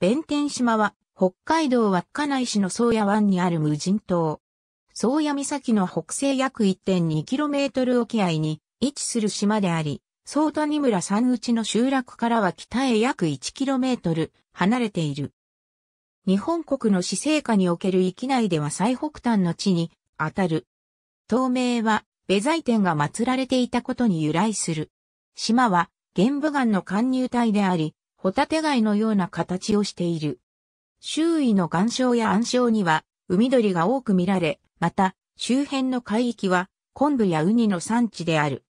弁天島は、北海道稚内市の宗谷湾にある無人島。宗谷岬の北西約 1.2km 沖合に位置する島であり、宗谷村山内の集落からは北へ約 1km 離れている。日本国の市政下における域内では最北端の地に当たる。島名は、ベザイ天が祀られていたことに由来する。島は、玄武岩の貫入体であり、ホタテ貝のような形をしている。周囲の岩礁や暗礁には海鳥が多く見られ、また周辺の海域は昆布やウニの産地である。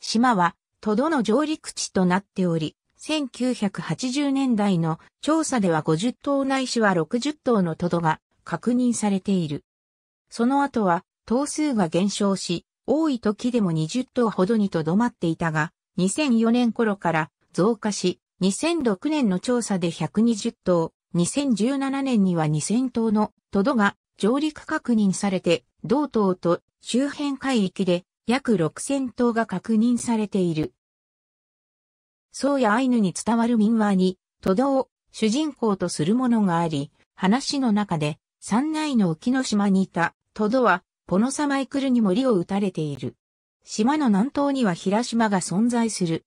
島は都ドの上陸地となっており、1980年代の調査では50頭ないしは60頭の都ドが確認されている。その後は頭数が減少し、多い時でも20頭ほどにとどまっていたが、2004年頃から増加し、2006年の調査で120頭、2017年には2000頭のトドが上陸確認されて、同頭と周辺海域で約6000頭が確認されている。宗谷アイヌに伝わる民話に、トドを主人公とするものがあり、話の中で山内の沖の島にいたトドはポノサマイクルに森を打たれている。島の南東には平島が存在する。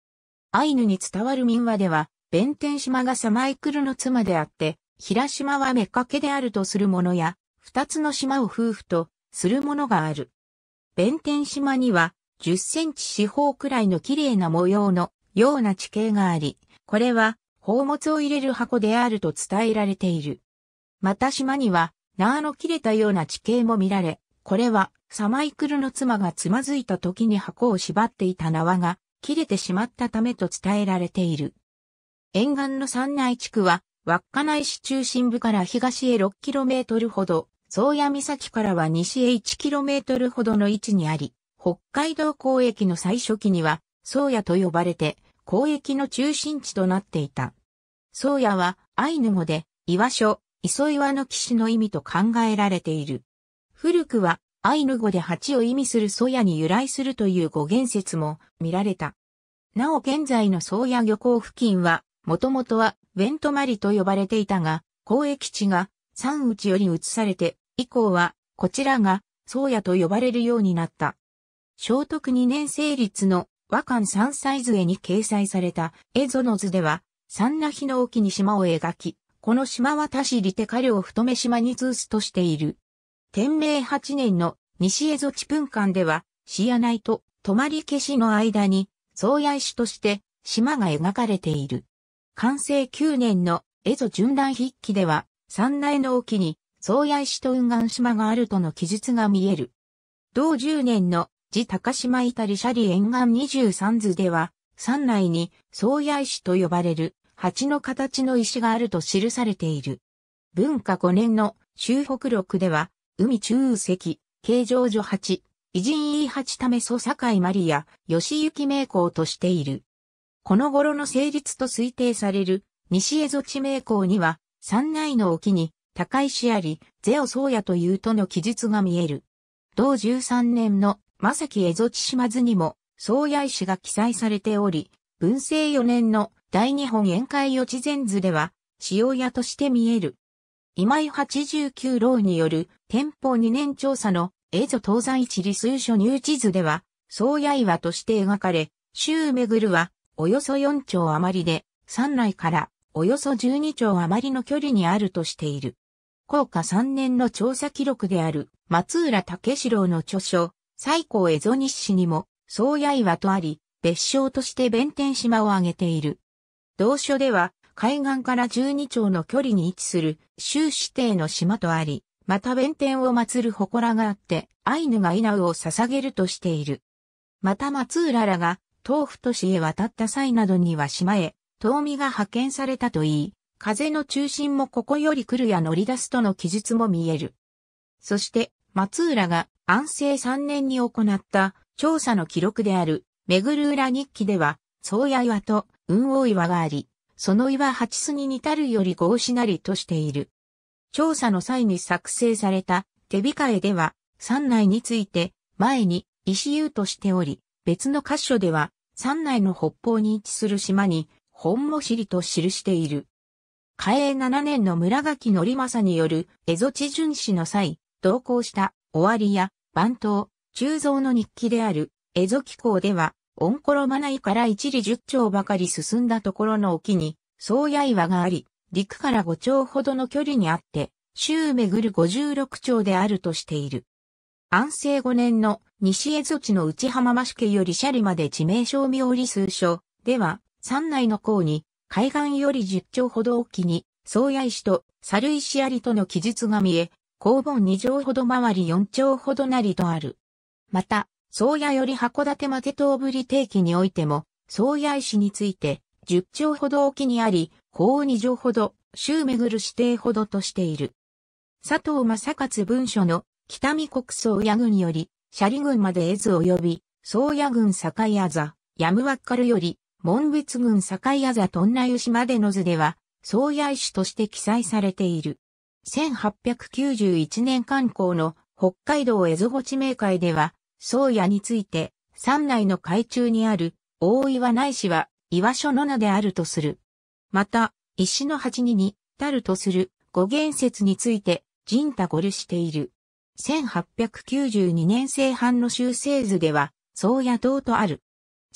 アイヌに伝わる民話では、弁天島がサマイクルの妻であって、平島は目かけであるとするものや、二つの島を夫婦とするものがある。弁天島には、10センチ四方くらいの綺麗な模様のような地形があり、これは宝物を入れる箱であると伝えられている。また島には、縄の切れたような地形も見られ、これはサマイクルの妻がつまずいた時に箱を縛っていた縄が切れてしまったためと伝えられている。沿岸の山内地区は、稚内市中心部から東へ 6km ほど、宗谷岬からは西へ 1km ほどの位置にあり、北海道交易の最初期には、宗谷と呼ばれて、交易の中心地となっていた。宗谷は、アイヌ語で、岩所、磯岩の騎士の意味と考えられている。古くは、アイヌ語で蜂を意味するソヤに由来するという語源説も見られた。なお現在の宗谷漁港付近は、もともとはウェントマリと呼ばれていたが、交易地が山内より移されて、以降はこちらが宗谷と呼ばれるようになった。聖徳2年成立の和漢三歳図絵に掲載された絵ゾの図では、三那日の沖に島を描き、この島は田尻手下領太め島に通すとしている。天明8年の西江戸地分館では、シアナイと泊まり消しの間に、宗谷市として島が描かれている。完成9年の蝦夷巡覧筆記では、山内の沖に宗谷市と雲岩島があるとの記述が見える。同10年の自高島至り斜里沿岸23図では、山内に宗谷石と呼ばれる蜂の形の石があると記されている。文化5年の修北録では、海中関、形状女八、偉人 E 八ため祖坂井マリア、吉行名校としている。この頃の成立と推定される、西江戸地名校には、三内の沖に、高石あり、ゼオ宗谷というとの記述が見える。同13年の、正木江戸地島津にも、宗谷石が記載されており、文政4年の、大日本宴会予知前図では、塩屋として見える。今井八十九郎による店舗二年調査の映像東西地理数書入地図では、総や岩として描かれ、州めぐるはおよそ4丁余りで、山内からおよそ12丁余りの距離にあるとしている。高下三年の調査記録である松浦武四郎の著書、最高江戸日誌にも、総や岩とあり、別称として弁天島を挙げている。同書では、海岸から12丁の距離に位置する州指定の島とあり、また弁天を祀る祠があって、アイヌが稲ウを捧げるとしている。また松浦らが、東府都市へ渡った際などには島へ、遠見が派遣されたといい、風の中心もここより来るや乗り出すとの記述も見える。そして、松浦が安政3年に行った調査の記録である、めぐる浦日記では、宗谷岩と雲王岩があり、その岩八巣に似たるより合しなりとしている。調査の際に作成された手控えでは、山内について前に石湯としており、別の箇所では山内の北方に位置する島に本も尻と記している。嘉永7年の村垣則政による蝦夷地巡視の際、同行した終わりや番頭、鋳造の日記である蝦夷紀行では、オンコロマナイから一里十丁ばかり進んだところの沖に、宗谷岩があり、陸から五丁ほどの距離にあって、周巡る五十六丁であるとしている。安政五年の西江夷地の内浜増家よりシャリまで地名称名り数書では、山内の項に、海岸より十丁ほど沖に、宗谷石と猿石ありとの記述が見え、工本二丁ほど回り四丁ほどなりとある。また、宗谷より函館マテ東ぶり定期においても、宗谷市について、10ほど沖にあり、高二条ほど、州巡る指定ほどとしている。佐藤正勝文書の北見国宗谷郡より、斜里郡まで絵図及び、宗谷郡境あざ、山むわっかるより、門別郡境あざとんなゆまでの図では、宗谷市として記載されている。1891年刊行の北海道蝦ご地名会では、宗谷について、山内の海中にある大岩内市は岩所の名であるとする。また、石の八二にたるとする語源説について、人太ゴルしている。1892年生版の修正図では、宗谷島とある。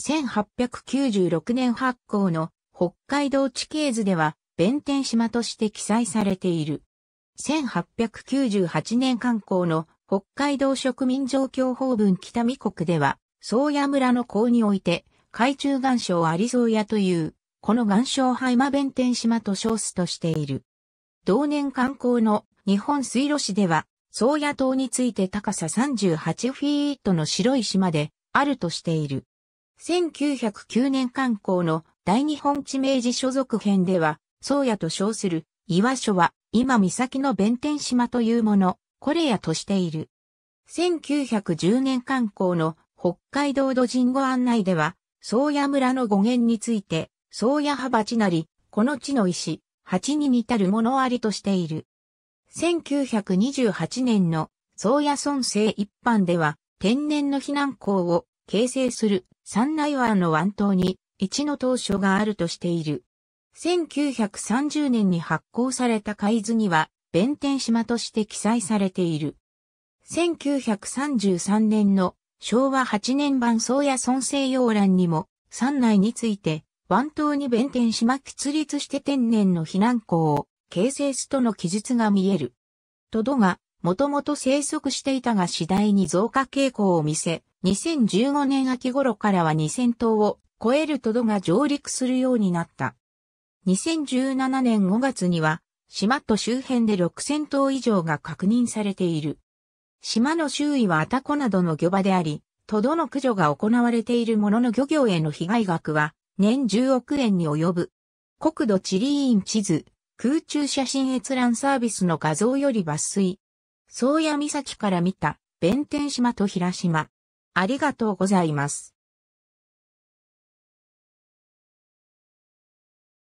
1896年発行の北海道地形図では、弁天島として記載されている。1898年観光の北海道植民状況法文北見国では、宗谷村の港において、海中岩礁有宗谷という、この岩礁ハイマ弁天島と称すとしている。同年観光の日本水路市では、宗谷島について高さ38フィートの白い島であるとしている。1909年観光の大日本地名寺所属編では、宗谷と称する岩所は今岬の弁天島というものコレアとしている。1910年観光の北海道土人語案内では、宗谷村の語源について、宗谷派鉢なり、この地の石、鉢に似たるものありとしている。1928年の宗谷村政一般では、天然の避難港を形成する三内湾の湾島に一の島所があるとしている。1930年に発行された海図には、弁天島として記載されている。1933年の昭和8年版宗谷村西洋欄にも、山内について、湾島に弁天島屈立して天然の避難港を形成すとの記述が見える。とどが、もともと生息していたが次第に増加傾向を見せ、2015年秋頃からは2000頭を超えるとどが上陸するようになった。2017年5月には島と周辺で6000頭以上が確認されている。島の周囲はアタコなどの漁場であり、トドの駆除が行われているものの漁業への被害額は年10億円に及ぶ。国土地理院地図、空中写真閲覧サービスの画像より抜粋。宗谷岬から見た、弁天島と平島。ありがとうございます。